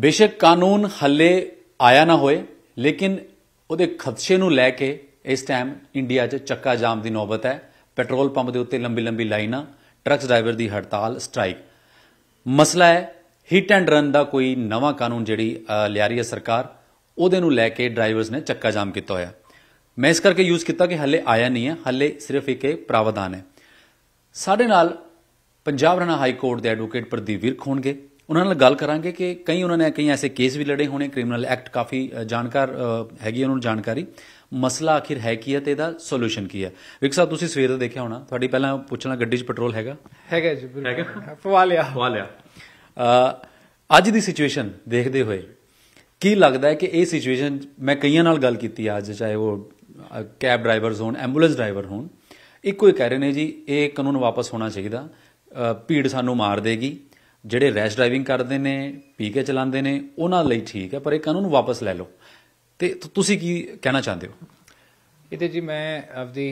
ਬੇਸ਼ੱਕ ਕਾਨੂੰਨ ਹੱਲੇ ਆਇਆ ਨਾ ਹੋਏ ਲੇਕਿਨ ਉਹਦੇ ਖਦਸ਼ੇ ਨੂੰ ਲੈ ਕੇ ਇਸ ਟਾਈਮ ਇੰਡੀਆ 'ਚ ਚੱਕਾ ਜਾਮ ਦੀ ਨੌਬਤ ਹੈ ਪੈਟਰੋਲ ਪੰਪ ਦੇ ਉੱਤੇ ਲੰਬੀ ਲੰਬੀ ਲਾਈਨਾਂ ਟਰੱਕਸ ਡਰਾਈਵਰ ਦੀ ਹੜਤਾਲ ਸਟ੍ਰਾਈਕ ਮਸਲਾ ਹੈ ਹਿੱਟ ਐਂਡ ਰਨ ਦਾ ਕੋਈ ਨਵਾਂ ਕਾਨੂੰਨ ਜਿਹੜੀ ਲਿਆ ਰਹੀ ਹੈ ਸਰਕਾਰ ਉਹਦੇ ਨੂੰ ਲੈ ਕੇ ਡਰਾਈਵਰਸ ਨੇ ਚੱਕਾ ਜਾਮ ਕੀਤਾ ਹੋਇਆ ਮੈਂ ਇਸ ਕਰਕੇ ਯੂਜ਼ ਕੀਤਾ ਕਿ ਹੱਲੇ ਆਇਆ ਨਹੀਂ ਹੈ ਹੱਲੇ ਸਿਰਫ ਇੱਕ ਪ੍ਰਾਵਧਾਨ ਹੈ ਸਾਡੇ ਨਾਲ ਪੰਜਾਬ ਰਣਾ ਹਾਈ ਕੋਰਟ ਦੇ ਐਡਵੋਕੇਟ ਪ੍ਰਦੀਪ ਵਿਰਖ ਹੋਣਗੇ ਉਹਨਾਂ ਨਾਲ ਗੱਲ ਕਰਾਂਗੇ ਕਿ ਕਈ ਉਹਨਾਂ ਨੇ ਕਈ ਐਸੇ ਕੇਸ ਵੀ ਲੜੇ ਹੋਣੇ ਕ੍ਰਿਮੀਨਲ ਐਕਟ ਕਾਫੀ ਜਾਣਕਾਰ ਹੈਗੀ ਉਹਨਾਂ ਨੂੰ ਜਾਣਕਾਰੀ ਮਸਲਾ ਆਖਿਰ ਹੈ ਕੀ ਹੈ ਤੇ ਇਹਦਾ ਸੋਲੂਸ਼ਨ ਕੀ ਹੈ ਵਿਕ ਸਾਹਿਬ ਤੁਸੀਂ ਸਵੇਰ ਦਾ ਦੇਖਿਆ ਹੋਣਾ ਤੁਹਾਡੀ ਪਹਿਲਾਂ ਪੁੱਛਣਾ ਗੱਡੀ 'ਚ ਪੈਟਰੋਲ ਹੈਗਾ ਹੈਗਾ ਜੀ ਹੈਗਾ ਪਵਾ ਲਿਆ ਪਵਾ ਲਿਆ ਅੱਜ ਦੀ ਸਿਚੁਏਸ਼ਨ ਦੇਖਦੇ ਹੋਏ ਕੀ ਲੱਗਦਾ ਹੈ ਕਿ ਇਹ ਸਿਚੁਏਸ਼ਨ ਮੈਂ ਕਈਆਂ ਨਾਲ ਗੱਲ ਕੀਤੀ ਅੱਜ ਚਾਹੇ ਉਹ ਕੈਬ ਡਰਾਈਵਰਸ ਹੋਣ ਐਂਬੂਲੈਂਸ ਡਰਾਈਵਰ ਹੋਣ ਇੱਕੋ ਹੀ ਕਹਿ ਰਹੇ ਨੇ ਜੀ ਇਹ ਕਾਨੂੰਨ ਵਾਪਸ ਹੋਣਾ ਚਾਹੀਦਾ ਭੀੜ ਸਾਨੂੰ ਮਾਰ ਦੇਗੀ ਜਿਹੜੇ ਰੈਸ਼ ਡਰਾਈਵਿੰਗ ਕਰਦੇ ਨੇ ਪੀ ਕੇ ਚਲਾਉਂਦੇ ਨੇ ਉਹਨਾਂ ਲਈ ਠੀਕ ਹੈ ਪਰ ਇਹ ਕਾਨੂੰਨ ਵਾਪਸ ਲੈ ਲਓ ਤੇ ਤੁਸੀਂ ਕੀ ਕਹਿਣਾ ਚਾਹੁੰਦੇ ਹੋ ਇਹਦੇ ਜੀ ਮੈਂ ਆਪਦੀ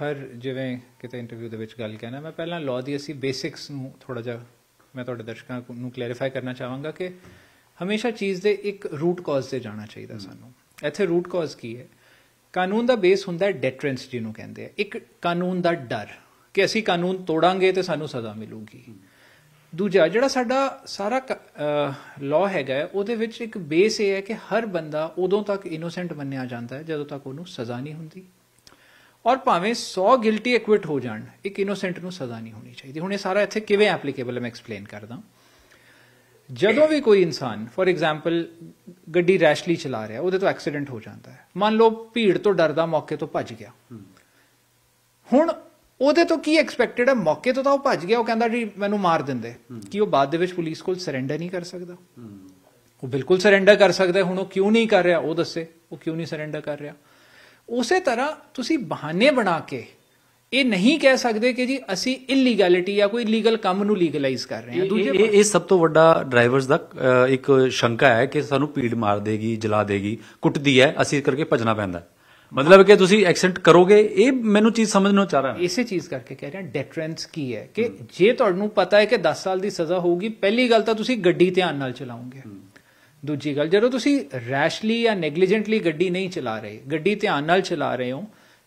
ਹਰ ਜਿਵੇਂ ਕਿਤੇ ਇੰਟਰਵਿਊ ਦੇ ਵਿੱਚ ਗੱਲ ਕਹਿਣਾ ਮੈਂ ਪਹਿਲਾਂ ਲਾਅ ਦੀ ਅਸੀਂ ਬੇਸਿਕਸ ਨੂੰ ਥੋੜਾ ਜਿਹਾ ਮੈਂ ਤੁਹਾਡੇ ਦਰਸ਼ਕਾਂ ਨੂੰ ਕਲੈਰੀਫਾਈ ਕਰਨਾ ਚਾਹਾਂਗਾ ਕਿ ਹਮੇਸ਼ਾ ਚੀਜ਼ ਦੇ ਇੱਕ ਰੂਟ ਕਾਜ਼ ਤੇ ਜਾਣਾ ਚਾਹੀਦਾ ਸਾਨੂੰ ਇੱਥੇ ਰੂਟ ਕਾਜ਼ ਕੀ ਹੈ ਕਾਨੂੰਨ ਦਾ ਬੇਸ ਹੁੰਦਾ ਹੈ ਡੈਟਰੈਂਸ ਜਿਹਨੂੰ ਕਹਿੰਦੇ ਆ ਇੱਕ ਕਾਨੂੰਨ ਦਾ ਡਰ ਕਿ ਅਸੀਂ ਕਾਨੂੰਨ ਤੋੜਾਂਗੇ ਤੇ ਸਾਨੂੰ ਸਜ਼ਾ ਮਿਲੂਗੀ ਦੂਜਾ ਜਿਹੜਾ ਸਾਡਾ ਸਾਰਾ ਲਾਅ ਹੈਗਾ ਉਹਦੇ ਵਿੱਚ ਇੱਕ ਬੇਸ ਇਹ ਹੈ ਕਿ ਹਰ ਬੰਦਾ ਉਦੋਂ ਤੱਕ ਇਨੋਸੈਂਟ ਮੰਨਿਆ ਜਾਂਦਾ ਹੈ ਜਦੋਂ ਤੱਕ ਉਹਨੂੰ ਸਜ਼ਾ ਨਹੀਂ ਹੁੰਦੀ ਔਰ ਭਾਵੇਂ 100 ਗਿਲਟੀ ਐਕਵਿਟ ਹੋ ਜਾਣ ਇੱਕ ਇਨੋਸੈਂਟ ਨੂੰ ਸਜ਼ਾ ਨਹੀਂ ਹੋਣੀ ਚਾਹੀਦੀ ਹੁਣ ਇਹ ਸਾਰਾ ਇੱਥੇ ਕਿਵੇਂ ਐਪਲੀਕੇਬਲ ਹੈ ਮੈਂ ਐਕਸਪਲੇਨ ਕਰਦਾ ਜਦੋਂ ਵੀ ਕੋਈ ਇਨਸਾਨ ਫੋਰ ਐਗਜ਼ਾਮਪਲ ਗੱਡੀ ਰੈਸ਼ਲੀ ਚਲਾ ਰਿਹਾ ਉਹਦੇ ਤੋਂ ਐਕਸੀਡੈਂਟ ਹੋ ਜਾਂਦਾ ਹੈ ਮੰਨ ਲਓ ਭੀੜ ਤੋਂ ਡਰਦਾ ਮੌਕੇ ਤੋਂ ਭੱਜ ਗਿਆ ਹੁਣ ਉਹਦੇ ਤੋਂ ਕੀ ਐਕਸਪੈਕਟਡ ਹੈ ਮੌਕੇ ਤੋਂ ਤਾਂ ਉਹ ਭੱਜ ਗਿਆ ਉਹ ਕਹਿੰਦਾ ਜੀ ਮੈਨੂੰ ਮਾਰ ਦਿੰਦੇ ਕਿ ਉਹ ਬਾਅਦ ਦੇ ਵਿੱਚ ਪੁਲਿਸ ਕੋਲ ਸਰੈਂਡਰ ਨਹੀਂ ਕਰ ਸਕਦਾ ਉਹ ਬਿਲਕੁਲ ਸਰੈਂਡਰ ਕਰ ਸਕਦਾ ਹੁਣ ਉਹ ਕਿਉਂ ਨਹੀਂ ਕਰ ਰਿਹਾ ਉਹ ਦੱਸੇ ਉਹ ਕਿਉਂ ਨਹੀਂ ਸਰੈਂਡਰ ਕਰ ਰਿਹਾ ਉਸੇ ਤਰ੍ਹਾਂ ਤੁਸੀਂ ਬਹਾਨੇ ਬਣਾ ਕੇ ਇਹ ਨਹੀਂ ਕਹਿ ਸਕਦੇ ਕਿ ਜੀ ਅਸੀਂ ਇਲੀਗੈਲਿਟੀ ਜਾਂ ਕੋਈ ਇਲੀਗਲ ਕੰਮ ਨੂੰ ਲੀਗਲਾਈਜ਼ ਕਰ ਰਹੇ ਹਾਂ ਦੂਜੇ ਇਹ ਇਹ ਸਭ ਤੋਂ ਵੱਡਾ ਡਰਾਈਵਰਸ ਦਾ ਇੱਕ ਸ਼ੰਕਾ ਹੈ ਕਿ ਸਾਨੂੰ ਪੀੜ ਮਾਰ ਦੇਗੀ ਜਲਾ ਦੇਗੀ ਕੁੱਟਦੀ ਹੈ ਅਸੀਂ ਕਰਕੇ ਭਜਣਾ ਪੈਂਦਾ ਮਤਲਬ ਕਿ ਤੁਸੀਂ ਐਕਸੈਂਟ ਕਰੋਗੇ ਇਹ ਮੈਨੂੰ ਚੀਜ਼ ਸਮਝਣਾ ਚਾਹ ਰਹਾ ਇਸੇ ਚੀਜ਼ ਕਰਕੇ ਕਹਿ ਰਿਹਾ ਡੈਟਰੈਂਸ ਕੀ ਹੈ ਕਿ ਜੇ ਤੁਹਾਨੂੰ ਪਤਾ ਹੈ ਕਿ 10 ਸਾਲ ਦੀ ਸਜ਼ਾ ਹੋਊਗੀ ਪਹਿਲੀ ਗੱਲ ਤਾਂ ਤੁਸੀਂ ਗੱਡੀ ਧਿਆਨ ਨਾਲ ਚਲਾਉਂਗੇ ਦੂਜੀ ਗੱਲ ਜਦੋਂ ਤੁਸੀਂ ਰੈਸ਼ਲੀ ਜਾਂ ਨੈਗਲੀਜੈਂਟਲੀ ਗੱਡੀ ਨਹੀਂ ਚਲਾ ਰਹੇ ਗੱਡੀ ਧਿਆਨ ਨਾਲ ਚਲਾ ਰਹੇ ਹੋ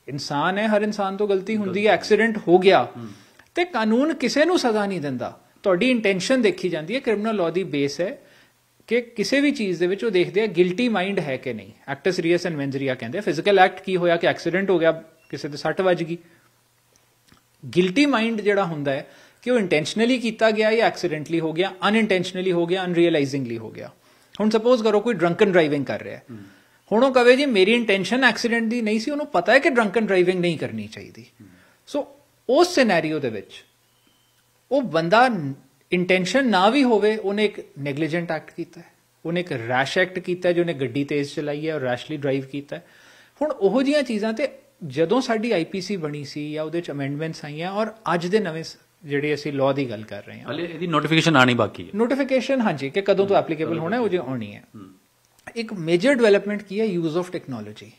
ਇਨਸਾਨ ਹੈ ਹਰ ਇਨਸਾਨ ਤੋਂ ਗਲਤੀ ਹੁੰਦੀ ਹੈ ਐਕਸੀਡੈਂਟ ਹੋ ਗਿਆ ਤੇ ਕਾਨੂੰਨ ਕਿਸੇ ਨੂੰ ਸਜ਼ਾ ਨਹੀਂ ਦਿੰਦਾ ਤੁਹਾਡੀ ਇੰਟੈਂਸ਼ਨ ਦੇਖੀ ਜਾਂਦੀ ਹੈ ਕ੍ਰਿਮੀਨਲ ਲਾਅ ਦੀ ਬੇਸ ਹੈ ਕਿ ਕਿਸੇ ਵੀ ਚੀਜ਼ ਦੇ ਵਿੱਚ ਉਹ ਦੇਖਦੇ ਆ ਗਿਲਟੀ ਮਾਈਂਡ ਹੈ ਕਿ ਨਹੀਂ ਐਕਟਸ ਰੀਅਸ ਐਂਡ ਵੈਂਜਰੀਆ ਕਹਿੰਦੇ ਆ ਫਿਜ਼ੀਕਲ ਐਕਟ ਕੀ ਹੋਇਆ ਕਿ ਐਕਸੀਡੈਂਟ ਹੋ ਗਿਆ ਕਿਸੇ ਦੇ ਸੱਟ ਵੱਜ ਗਈ ਗਿਲਟੀ ਮਾਈਂਡ ਜਿਹੜਾ ਹੁੰਦਾ ਹੈ ਕਿ ਉਹ ਇੰਟੈਂਸ਼ਨਲੀ ਕੀਤਾ ਗਿਆ ਜਾਂ ਐਕਸੀਡੈਂਟਲੀ ਹੋ ਗਿਆ ਅਨਇੰਟੈਂਸ਼ਨਲੀ ਹੋ ਗਿਆ ਅਨਰੀਅਲਾਈਜ਼ਿੰਗਲੀ ਹੋ ਗਿਆ ਹੁਣ ਸਪੋਜ਼ ਕਰੋ ਕੋਈ ਡਰੰਕਨ ਡਰਾਈਵਿੰਗ ਕਰ ਰਿਹਾ ਹੈ ਹੁਣ ਉਹ ਕਵੇ ਜੀ ਮੇਰੀ ਇੰਟੈਂਸ਼ਨ ਐਕਸੀਡੈਂਟ ਦੀ ਨਹੀਂ ਸੀ ਉਹਨੂੰ ਪਤਾ ਹੈ ਕਿ ਡਰੰਕਨ ਡਰਾਈਵਿੰਗ ਨਹੀਂ ਕਰਨੀ ਚਾਹੀਦੀ ਸੋ ਉਸ ਸਿਨੈਰੀਓ ਦੇ ਵਿੱਚ ਉਹ ਬੰਦਾ ਇੰਟੈਂਸ਼ਨ ਨਾ ਵੀ ਹੋਵੇ ਉਹਨੇ ਇੱਕ ਨੈਗਲੀਜੈਂਟ ਐਕਟ ਕੀਤਾ ਹੈ ਉਹਨੇ ਇੱਕ ਰੈਸ਼ ਐਕਟ ਕੀਤਾ ਜੋ ਉਹਨੇ ਗੱਡੀ ਤੇਜ਼ ਚਲਾਈ ਹੈ ਔਰ ਰੈਸ਼ਲੀ ਡਰਾਈਵ ਕੀਤਾ ਹੁਣ ਉਹੋ ਜੀਆਂ ਚੀਜ਼ਾਂ ਤੇ ਜਦੋਂ ਸਾਡੀ ਆਈਪੀਸੀ ਬਣੀ ਸੀ ਜਾਂ ਉਹਦੇ ਚ ਅਮੈਂਡਮੈਂਟਸ ਆਈਆਂ ਔਰ ਅੱਜ ਦੇ ਨਵੇਂ ਜਿਹੜੇ ਅਸੀਂ ਲਾਅ ਦੀ ਗੱਲ ਕਰ ਰਹੇ ਹਾਂ ਹਲੇ ਇਹਦੀ ਨੋਟੀਫਿਕੇਸ਼ਨ ਆਣੀ ਬਾਕੀ ਹੈ ਨੋਟੀਫਿਕੇਸ਼ਨ ਹਾਂਜੀ ਕਿ ਕਦੋਂ ਤੋਂ ਐਪਲੀਕੇਬਲ ਹੋਣਾ ਹੈ ਉਹ ਜੇ ਆਉਣੀ ਹੈ ਇੱਕ ਮੇਜਰ ਡਿਵੈਲਪਮੈਂਟ ਕੀ ਹੈ ਯੂਜ਼ ਆਫ ਟੈਕਨੋਲੋਜੀ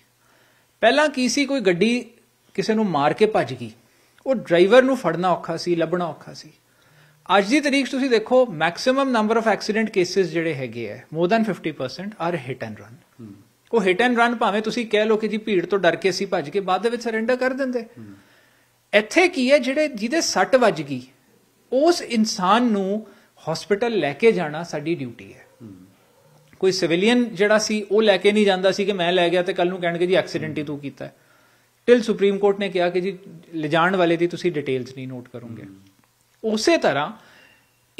ਪਹਿਲਾਂ ਕੀ ਸੀ ਕੋਈ ਗੱਡੀ ਕਿਸੇ ਨੂੰ ਮਾਰ ਕੇ ਭੱਜ ਗਈ ਉਹ ਡਰਾਈਵਰ ਨੂੰ ਫੜਨਾ ਔਖਾ ਸੀ ਲੱਭਣਾ ਔਖਾ ਸੀ ਅੱਜ ਦੀ ਤਾਰੀਖ ਤੁਸੀਂ ਦੇਖੋ maximum number of accident cases ਜਿਹੜੇ ਹੈਗੇ ਆ more than 50% are hit and run ਉਹ ਹਿਟ ਐਂਡ ਰਨ ਭਾਵੇਂ ਤੁਸੀਂ ਕਹਿ ਲੋ ਕਿ ਜੀ ਭੀੜ ਤੋਂ ਡਰ ਕੇ ਅਸੀਂ ਭੱਜ ਕੇ ਬਾਅਦ ਦੇ ਵਿੱਚ ਸਰੈਂਡਰ ਕਰ ਦਿੰਦੇ ਇੱਥੇ ਕੀ ਹੈ ਜਿਹੜੇ ਜਿਹਦੇ ਸੱਟ ਵੱਜ ਗਈ ਉਸ ਇਨਸਾਨ ਨੂੰ ਹਸਪੀਟਲ ਲੈ ਕੇ ਜਾਣਾ ਸਾਡੀ ਡਿਊਟੀ ਹੈ ਕੋਈ ਸਿਵਿਲੀਅਨ ਜਿਹੜਾ ਸੀ ਉਹ ਲੈ ਕੇ ਨਹੀਂ ਜਾਂਦਾ ਸੀ ਕਿ ਮੈਂ ਲੈ ਗਿਆ ਤੇ ਕੱਲ ਨੂੰ ਕਹਿਣਗੇ ਜੀ ਐਕਸੀਡੈਂਟ ਹੀ ਤੂੰ ਕੀਤਾ ਟਿਲ ਸੁਪਰੀਮ ਕੋਰਟ ਨੇ ਕਿਹਾ ਕਿ ਜੀ ਲਿਜਾਣ ਵਾਲੇ ਦੀ ਤੁਸੀਂ ਡਿਟੇਲਸ ਨਹੀਂ ਨੋਟ ਕਰੋਗੇ ਉਸੇ ਤਰ੍ਹਾਂ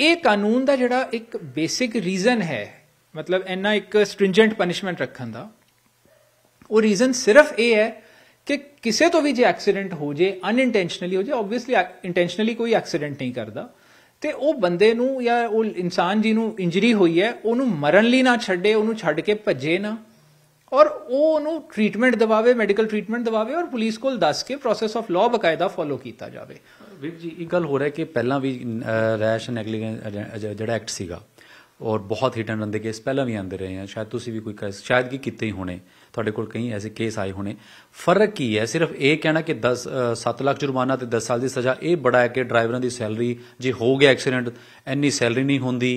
ਇਹ ਕਾਨੂੰਨ ਦਾ ਜਿਹੜਾ ਇੱਕ ਬੇਸਿਕ ਰੀਜ਼ਨ ਹੈ ਮਤਲਬ ਇੰਨਾ ਇੱਕ ਸਟ੍ਰਿੰਜੈਂਟ ਪਨਿਸ਼ਮੈਂਟ ਰੱਖਣ ਦਾ ਉਹ ਰੀਜ਼ਨ ਸਿਰਫ ਇਹ ਹੈ ਕਿ ਕਿਸੇ ਤੋਂ ਵੀ ਜੇ ਐਕਸੀਡੈਂਟ ਹੋ ਜੇ ਅਨਇੰਟੈਂਸ਼ਨਲੀ ਹੋ ਜੇ ਆਬਵੀਅਸਲੀ ਇੰਟੈਂਸ਼ਨਲੀ ਕੋਈ ਐਕਸੀਡੈਂਟ ਨਹੀਂ ਕਰਦਾ ਤੇ ਉਹ ਬੰਦੇ ਨੂੰ ਜਾਂ ਉਹ ਇਨਸਾਨ ਜੀ ਨੂੰ ਇੰਜਰੀ ਹੋਈ ਹੈ ਉਹਨੂੰ ਮਰਨ ਲਈ ਨਾ ਛੱਡੇ ਉਹਨੂੰ ਛੱਡ ਕੇ ਭੱਜੇ ਨਾ ਔਰ ਉਹ ਉਹਨੂੰ ਟ੍ਰੀਟਮੈਂਟ ਦਿਵਾਵੇ ਮੈਡੀਕਲ ਟ੍ਰੀਟਮੈਂਟ ਦਿਵਾਵੇ ਔਰ ਪੁਲਿਸ ਕੋਲ ਦੱਸ ਕੇ ਪ੍ਰੋਸੈਸ ਆਫ ਲਾਅ ਬਕਾਇਦਾ ਫੋਲੋ ਕੀਤਾ ਜਾਵੇ ਵਿਕ ਜੀ ਇਹ ਗੱਲ ਹੋ ਰਿਹਾ ਕਿ ਪਹਿਲਾਂ ਵੀ ਰੈਸ਼ ਨੈਗਲੀਜੈਂਸ ਜਿਹੜਾ ਐਕਟ ਸੀਗਾ ਔਰ ਬਹੁਤ ਹਿਟ ਐਂਡ ਰਨ ਦੇ ਕੇਸ ਪਹਿਲਾਂ ਵੀ ਆਂਦੇ ਰਹੇ ਆ ਸ਼ਾਇਦ ਤੁਸੀਂ ਵੀ ਕੋਈ ਕੇਸ ਸ਼ਾਇਦ ਕੀ ਕੀਤੇ ਹੀ ਹੋਣੇ ਤੁਹਾਡੇ ਕੋਲ ਕਈ ਐਸੇ ਕੇਸ ਆਏ ਹੋਣੇ ਫਰਕ ਕੀ ਹੈ ਸਿਰਫ ਇਹ ਕਹਿਣਾ ਕਿ 10 7 ਲੱਖ ਜੁਰਮਾਨਾ ਤੇ 10 ਸਾਲ ਦੀ ਸਜ਼ਾ ਇਹ ਬੜਾ ਹੈ ਕਿ ਡਰਾਈਵਰਾਂ ਦੀ ਸੈਲਰੀ ਜੇ ਹੋ ਗਿਆ ਐਕਸੀਡੈਂਟ ਇੰਨੀ ਸੈਲਰੀ ਨਹੀਂ ਹੁੰਦੀ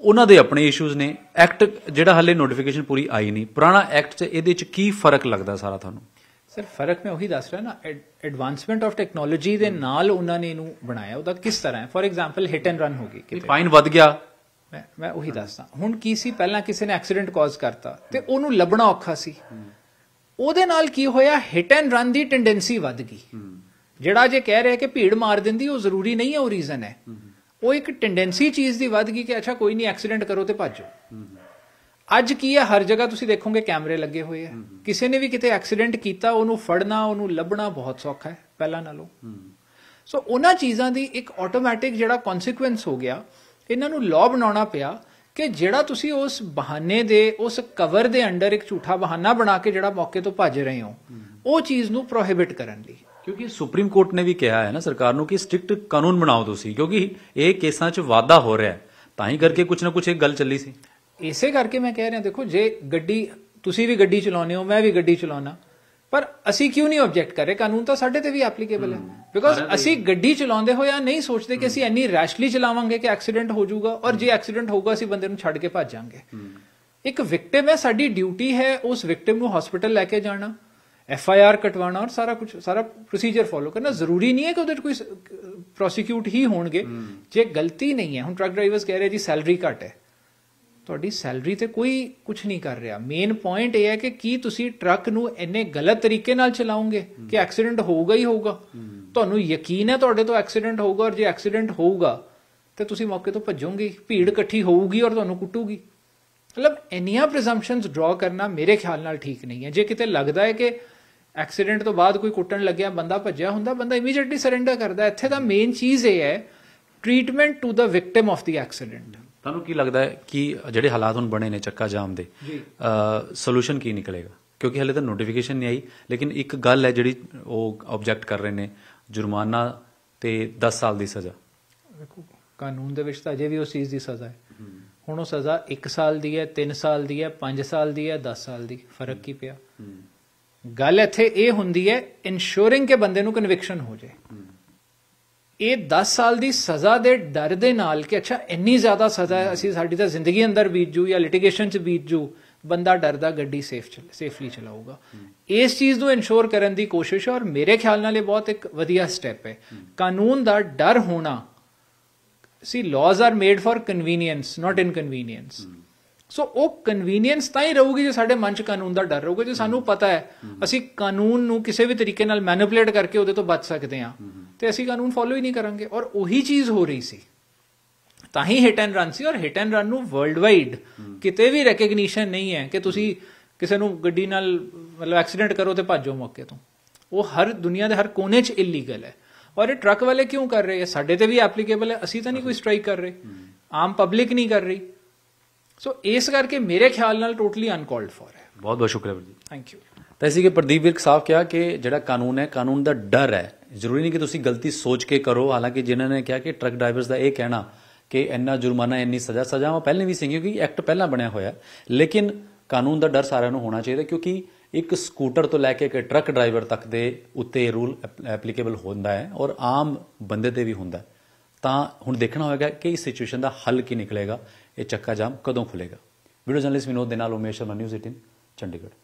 ਉਹਨਾਂ ਦੇ ਆਪਣੇ ਇਸ਼ੂਜ਼ ਨੇ ਐਕਟ ਜਿਹੜਾ ਹੱਲੇ ਨੋਟੀਫਿਕੇਸ਼ਨ ਪੂਰੀ ਆਈ ਨਹੀਂ ਪੁਰਾਣਾ ਐਕਟ 'ਚ ਇਹਦੇ 'ਚ ਕੀ ਫਰਕ ਲੱਗਦਾ ਸਾਰਾ ਤੁਹਾਨੂੰ ਸਰ ਫਰਕ ਮੈਂ ਉਹੀ ਦੱਸ ਰਿਹਾ ਨਾ ਐਡਵਾਂਸਮੈਂਟ ਆਫ ਟੈਕਨੋਲੋਜੀ ਦੇ ਨਾਲ ਉਹਨਾਂ ਨੇ ਇਹਨੂੰ ਬਣਾਇਆ ਉਹਦਾ ਕਿਸ ਤਰ੍ਹਾਂ ਹੈ for example hit and run ਹੋ ਗਈ ਕਿ ਫਾਈਨ ਵੱਧ ਗਿਆ ਮੈਂ ਮੈਂ ਉਹੀ ਦੱਸਦਾ ਹੁਣ ਕੀ ਸੀ ਪਹਿਲਾਂ ਕਿਸੇ ਨੇ ਐਕਸੀਡੈਂਟ ਕਾਜ਼ ਕਰਤਾ ਤੇ ਉਹਨੂੰ ਲੱਭਣਾ ਔਖਾ ਸੀ ਉਹਦੇ ਨਾਲ ਕੀ ਹੋਇਆ ਹਿਟ ਐਂਡ ਰਨ ਦੀ ਟੈਂਡੈਂਸੀ ਵੱਧ ਗਈ ਜਿਹੜਾ ਜੇ ਕਹਿ ਰਿਹਾ ਕਿ ਭੀੜ ਮਾਰ ਦਿੰਦੀ ਉਹ ਜ਼ਰੂਰੀ ਨਹੀਂ ਹੈ ਉਹ ਰੀਜ਼ਨ ਹੈ ਉਹ ਇੱਕ ਟੈਂਡੈਂਸੀ ਚੀਜ਼ ਦੀ ਵੱਧ ਗਈ ਕਿ ਅੱਛਾ ਕੋਈ ਨਹੀਂ ਐਕਸੀਡੈਂਟ ਕਰੋ ਤੇ ਭੱਜੋ ਅੱਜ ਕੀ ਹੈ ਹਰ ਜਗ੍ਹਾ ਤੁਸੀਂ ਦੇਖੋਗੇ ਕੈਮਰੇ ਲੱਗੇ ਹੋਏ ਆ ਕਿਸੇ ਨੇ ਵੀ ਕਿਤੇ ਐਕਸੀਡੈਂਟ ਕੀਤਾ ਉਹਨੂੰ ਫੜਨਾ ਉਹਨੂੰ ਲੱਭਣਾ ਬਹੁਤ ਸੌਖਾ ਹੈ ਪਹਿਲਾਂ ਨਾਲੋਂ ਸੋ ਉਹਨਾਂ ਚੀਜ਼ਾਂ ਦੀ ਇੱਕ ਆਟੋਮੈਟਿਕ ਜਿਹੜਾ ਕਨਸੀਕੁਐਂਸ ਹੋ ਗਿਆ ਇਹਨਾਂ ਨੂੰ ਲਾਅ ਬਣਾਉਣਾ ਪਿਆ ਕਿ ਜਿਹੜਾ ਤੁਸੀਂ ਉਸ ਬਹਾਨੇ ਦੇ ਉਸ ਕਵਰ ਦੇ ਅੰਡਰ ਇੱਕ ਝੂਠਾ ਬਹਾਨਾ ਬਣਾ ਕੇ ਜਿਹੜਾ ਮੌਕੇ ਤੋਂ ਭੱਜ ਰਹੇ ਹੋ ਉਹ ਚੀਜ਼ ਨੂੰ ਪ੍ਰੋਹਿਬਿਟ ਕਰਨ ਲਈ ਕਿਉਂਕਿ ਸੁਪਰੀਮ ਕੋਰਟ ਨੇ ਵੀ ਕਿਹਾ ਹੈ ਨਾ ਸਰਕਾਰ ਨੂੰ ਕਿ ਸਟ੍ਰਿਕਟ ਕਾਨੂੰਨ ਬਣਾਓ ਤੁਸੀਂ ਕਿਉਂਕਿ ਇਹ ਕੇਸਾਂ 'ਚ ਵਾਅਦਾ ਹੋ ਰਿਹਾ ਹੈ ਤਾਂ ਹੀ ਕਰਕੇ ਕੁਝ ਨਾ ਕੁਝ ਇੱਕ ਗੱਲ ਚੱਲੀ ਸੀ ਇਸੇ ਕਰਕੇ ਮੈਂ ਕਹਿ ਰਿਹਾ ਦੇਖੋ ਜੇ ਗੱਡੀ ਤੁਸੀਂ ਵੀ ਗੱਡੀ ਚਲਾਉਂਦੇ ਹੋ ਮੈਂ ਵੀ ਗੱਡੀ ਚਲਾਉਣਾ ਪਰ ਅਸੀਂ ਕਿਉਂ ਨਹੀਂ ਆਬਜੈਕਟ ਕਰ ਰਹੇ ਕਾਨੂੰਨ ਤਾਂ ਸਾਡੇ ਤੇ ਵੀ ਐਪਲੀਕੇਬਲ ਹੈ ਬਿਕੋਜ਼ ਅਸੀਂ ਗੱਡੀ ਚਲਾਉਂਦੇ ਹੋਇਆ ਨਹੀਂ ਸੋਚਦੇ ਕਿ ਅਸੀਂ ਇੰਨੀ ਰੈਸ਼ਲੀ ਚਲਾਵਾਂਗੇ ਕਿ ਐਕਸੀਡੈਂਟ ਹੋ ਜਾਊਗਾ ਔਰ ਜੇ ਐਕਸੀਡੈਂਟ ਹੋਊਗਾ ਅਸੀਂ ਬੰਦੇ ਨੂੰ ਛੱਡ ਕੇ ਭੱਜ ਜਾਾਂਗੇ ਇੱਕ ਵਿਕਟਿਮ ਹੈ ਸਾਡੀ ਡਿਊਟੀ ਹੈ ਉਸ ਵਿਕਟਿਮ ਨੂੰ ਹਸਪੀਟਲ ਲੈ ਕੇ ਜਾਣਾ ਐਫ ਆਈ ਆਰ ਕਟਵਾਉਣਾ ਔਰ ਸਾਰਾ ਕੁਝ ਸਾਰਾ ਪ੍ਰੋਸੀਜਰ ਫੋਲੋ ਕਰਨਾ ਜ਼ਰੂਰੀ ਨਹੀਂ ਹੈ ਕਿ ਉਹਦੇ ਕੋਈ ਪ੍ਰੋਸੀਕਿਊਟ ਹੀ ਹੋਣਗੇ ਜੇ ਗਲਤੀ ਨਹੀਂ ਹੈ ਹੁਣ ਟਰੱਕ ਡਰਾਈਵਰਸ ਕਹਿ ਰਹੇ ਜੀ ਸੈਲਰੀ ਘਟ ਹੈ ਤੁਹਾਡੀ ਸੈਲਰੀ ਤੇ ਕੋਈ ਕੁਝ ਨਹੀਂ ਕਰ ਰਿਹਾ ਮੇਨ ਪੁਆਇੰਟ ਇਹ ਹੈ ਕਿ ਕੀ ਤੁਸੀਂ ਟਰੱਕ ਨੂੰ ਇੰਨੇ ਗਲਤ ਤਰੀਕੇ ਨਾਲ ਚਲਾਉਂਗੇ ਕਿ ਐਕਸੀਡੈਂਟ ਹੋਊਗਾ ਹੀ ਹੋਊਗਾ ਤੁਹਾਨੂੰ ਯਕੀਨ ਹੈ ਤੁਹਾਡੇ ਤੋਂ ਐਕਸੀਡੈਂਟ ਹੋਊਗਾ ਔਰ ਜੇ ਐਕਸੀਡੈਂਟ ਹੋਊਗਾ ਤੇ ਤੁਸੀਂ ਮੌਕੇ ਤੋਂ ਭੱਜੋਗੇ ਭੀੜ ਇਕੱਠੀ ਹੋਊਗੀ ਔਰ ਤੁਹਾਨੂੰ ਕੁੱਟੂਗੀ ਮਤਲਬ ਇੰਨੀਆਂ ਪ੍ਰੀਜ਼ੰਪਸ਼ਨਸ ਡਰਾ ਕਰਨਾ ਮੇਰੇ ਖਿਆਲ ਨਾਲ ਠੀਕ ਨਹੀਂ ਹੈ ਜੇ ਕਿਤੇ ਲੱਗਦਾ ਹੈ ਕਿ ਐਕਸੀਡੈਂਟ ਤੋਂ ਬਾਅਦ ਕੋਈ ਕੁੱਟਣ ਲੱਗਿਆ ਬੰਦਾ ਭੱਜਿਆ ਹੁੰਦਾ ਬੰਦਾ ਇਮੀਡੀਏਟਲੀ ਸਰੈਂਡਰ ਕਰਦਾ ਇੱਥੇ ਦਾ ਮੇਨ ਚੀਜ਼ ਇਹ ਹੈ treatment to the victim of the accident ਤੁਹਾਨੂੰ ਕੀ ਲੱਗਦਾ ਹੈ ਕਿ ਜਿਹੜੇ ਹਾਲਾਤ ਹੁਣ ਬਣੇ ਨੇ ਚੱਕਾ ਜਾਮ ਦੇ ਜੀ ਸੋਲੂਸ਼ਨ ਕੀ ਨਿਕਲੇਗਾ ਕਿਉਂਕਿ ਹਲੇ ਤਾਂ ਨੋਟੀਫਿਕੇਸ਼ਨ ਨਹੀਂ ਆਈ ਲੇਕਿਨ ਇੱਕ ਗੱਲ ਹੈ ਜਿਹੜੀ ਉਹ ਆਬਜੈਕਟ ਕਰ ਰਹੇ ਨੇ ਜੁਰਮਾਨਾ ਤੇ 10 ਸਾਲ ਦੀ ਸਜ਼ਾ ਦੇਖੋ ਕਾਨੂੰਨ ਦੇ ਵਿੱਚ ਤਾਂ ਅਜੇ ਵੀ ਉਸ ਚੀਜ਼ ਦੀ ਸਜ਼ਾ ਹੈ ਹੁਣ ਉਹ ਸਜ਼ਾ 1 ਸਾਲ ਦੀ ਹੈ 3 ਸਾਲ ਦੀ ਹੈ 5 ਸਾਲ ਦੀ ਹੈ 10 ਸਾਲ ਦੀ ਫਰਕ ਕੀ ਪਿਆ ਗੱਲ ਇੱਥੇ ਇਹ ਹੁੰਦੀ ਹੈ ਇਨਸ਼ੋਰਿੰਗ ਕੇ ਬੰਦੇ ਨੂੰ ਕਨਵਿਕਸ਼ਨ ਹੋ ਜਾਏ ਇਹ 10 ਸਾਲ ਦੀ ਸਜ਼ਾ ਦੇ ਡਰ ਦੇ ਨਾਲ ਕਿ ਅੱਛਾ ਇੰਨੀ ਜ਼ਿਆਦਾ ਸਜ਼ਾ ਹੈ ਅਸੀਂ ਸਾਡੀ ਤਾਂ ਜ਼ਿੰਦਗੀ ਅੰਦਰ ਬੀਤ ਜੂ ਜਾਂ ਲਿਟੀਗੇਸ਼ਨ 'ਚ ਬੀਤ ਜੂ ਬੰਦਾ ਡਰਦਾ ਗੱਡੀ ਸੇਫ ਸੇਫਲੀ ਚਲਾਊਗਾ ਇਸ ਚੀਜ਼ ਨੂੰ ਇਨਸ਼ੋਰ ਕਰਨ ਦੀ ਕੋਸ਼ਿਸ਼ ਔਰ ਮੇਰੇ ਖਿਆਲ ਨਾਲ ਇਹ ਬਹੁਤ ਇੱਕ ਵਧੀਆ ਸਟੈਪ ਹੈ ਕਾਨੂੰਨ ਦਾ ਡਰ ਹੋਣਾ ਸੀ laws are made for convenience not inconvenience so ਉਹ ਕਨਵੀਨੀਅੰਸ ਤਾਂ ਹੀ ਰਹੂਗੀ ਜੇ ਸਾਡੇ ਮਨ 'ਚ ਕਾਨੂੰਨ ਦਾ ਡਰ ਰਹੂਗਾ ਜੇ ਸਾਨੂੰ ਪਤਾ ਹੈ ਅਸੀਂ ਕਾਨੂੰਨ ਨੂੰ ਕਿਸੇ ਵੀ ਤਰੀਕੇ ਨਾਲ ਮੈਨੀਪੂਲੇਟ ਕਰਕੇ ਉਹਦੇ ਤੋਂ ਬਚ ਸਕਦੇ ਹਾਂ ਤੇ ਅਸੀਂ ਕਾਨੂੰਨ ਫੋਲੋ ਹੀ ਨਹੀਂ ਕਰਾਂਗੇ ਔਰ ਉਹੀ ਚੀਜ਼ ਹੋ ਰਹੀ ਸੀ ਤਾਂ ਹੀ ਹਿਟ ਐਂਡ ਰਨ ਸੀ ਔਰ ਹਿਟ ਐਂਡ ਰਨ ਨੂੰ ਵਰਲਡ ਵਾਈਡ ਕਿਤੇ ਵੀ ਰੈਕਗਨੀਸ਼ਨ ਨਹੀਂ ਹੈ ਕਿ ਤੁਸੀਂ ਕਿਸੇ ਨੂੰ ਗੱਡੀ ਨਾਲ ਮਤਲਬ ਐਕਸੀਡੈਂਟ ਕਰੋ ਤੇ ਭੱਜੋ ਮੌਕੇ ਤੋਂ ਉਹ ਹਰ ਦੁਨੀਆ ਦੇ ਹਰ ਕੋਨੇ 'ਚ ਇਲੀਗਲ ਹੈ ਔਰ ਇਹ ਟਰੱਕ ਵਾਲੇ ਕਿਉਂ ਕਰ ਰਹੇ ਹੈ ਸਾਡੇ ਤੇ ਵੀ ਐਪਲੀਕੇਬਲ ਹੈ ਅਸੀਂ ਤਾਂ ਨਹੀਂ ਕੋਈ ਸਟ੍ਰਾਈਕ ਕਰ ਰਹੇ ਆਮ ਪਬਲਿਕ ਨਹੀਂ ਕਰ ਰਹੀ ਸੋ ਇਸ ਕਰਕੇ ਮੇਰੇ ਖਿਆਲ ਨਾਲ ਟੋਟਲੀ ਅਨਕਾਲਡ ਫॉर ਹੈ ਬਹੁਤ ਬਹੁਤ ਸ਼ੁਕਰੀਆ ਜੀ ਥੈਂਕ ਯੂ ਤਾਂ ਇਸੇ ਕਿ ਪ੍ਰਦੀਪ ਵਿਰਕ ਸਾਹਿਬ ਕਿਹਾ ਕਿ ਜਿਹੜਾ ਕਾਨੂੰਨ ਹੈ ਕਾਨੂੰਨ ਦਾ ਡਰ ਹੈ ਜ਼ਰੂਰੀ ਨਹੀਂ ਕਿ ਤੁਸੀਂ ਗਲਤੀ ਸੋਚ ਕੇ ਕਰੋ ਹਾਲਾਂਕਿ ਜਿਨ੍ਹਾਂ ਨੇ ਕਿਹਾ ਕਿ ਟਰੱਕ ਡਰਾਈਵਰਸ ਦਾ ਇਹ ਕਹਿਣਾ ਕਿ ਇੰਨਾ ਜੁਰਮਾਨਾ ਇੰਨੀ ਸਜ਼ਾ ਸਜ਼ਾ ਉਹ ਪਹਿਲੇ ਵੀ ਸੀ ਕਿਉਂਕਿ ਐਕਟ ਪਹਿਲਾਂ ਬਣਿਆ ਹੋਇਆ ਲੇਕਿਨ ਕਾਨੂੰਨ ਦਾ ਡਰ ਸਾਰਿਆਂ ਨੂੰ ਹੋਣਾ ਚਾਹੀਦਾ ਕਿਉਂਕਿ ਇੱਕ ਸਕੂਟਰ ਤੋਂ ਲੈ ਕੇ ਇੱਕ ਟਰੱਕ ਡਰਾਈਵਰ ਤੱਕ ਦੇ ਉੱਤੇ ਰੂਲ ਐਪਲੀਕੇਬਲ ਹੁੰਦਾ ਹੈ ਔਰ ਆਮ ਬੰਦੇ ਤੇ ਵੀ ਹੁੰਦਾ ਤਾਂ ਹੁਣ ਦੇਖਣਾ ਹੋਵੇਗਾ ਕਿ ਇਸ ਸਿਚੁਏਸ਼ਨ ਦਾ ਹੱਲ ਕੀ ਨਿਕਲੇਗਾ ਇਹ ਚੱਕਾ ਜਾਮ ਕਦੋਂ ਖੁੱਲੇਗਾ ਵੀਡੀਓ ਜਰਨਲਿਸਟ ਵਿਨੋਦ ਦੇ ਨਾਲ ਉਮੇਸ਼ ਸ਼ਰਮਾ ਨਿਊਜ਼ 18 ਚੰਡੀਗੜ੍ਹ